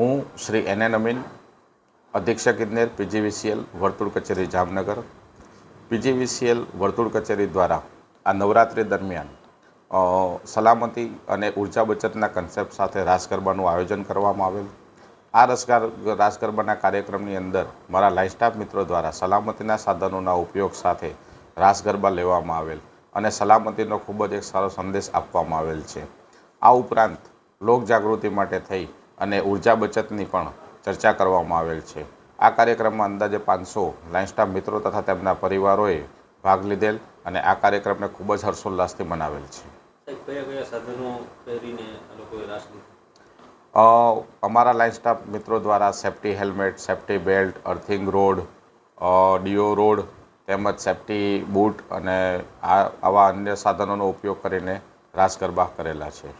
હું Shri N N Amin અધિક્ષક ઇજનેર પીજીવીસીએલ વર્તુળ કચેરી જામનગર પીજીવીસીએલ વર્તુળ કચેરી દ્વારા આ નવરાત્રિ દરમિયાન સલામતી અને ઉર્જા બચતના કન્સેપ્ટ સાથે રાસ ગરબાનું આયોજન કરવામાં આવેલ આ રસગાર રાસ ગરબાના કાર્યક્રમની અંદર મારા લાઇફ સ્ટાફ મિત્રો દ્વારા સલામતીના સાધનોના ઉપયોગ સાથે રાસ ગરબા લેવામાં આવેલ અને સલામતીનો ખૂબ જ એક સારો સંદેશ આપવામાં આવેલ છે આ ઉપરાંત લોક જાગૃતિ માટે થઈ અને ઉર્જા બચતની પણ ચર્ચા કરવામાં આવેલ છે આ કાર્યક્રમમાં અંદાજે પાંચસો સ્ટાફ મિત્રો તથા તેમના પરિવારોએ ભાગ લીધેલ અને આ કાર્યક્રમને ખૂબ જ હર્ષોલ્લાસથી મનાવેલ છે અમારા લાઇન સ્ટાફ મિત્રો દ્વારા safety helmet safety belt earthing rod DO rod તેમજ સેફ્ટી બૂટ અને આ આવા અન્ય સાધનોનો ઉપયોગ કરીને રાસ ગરબા કરેલા છે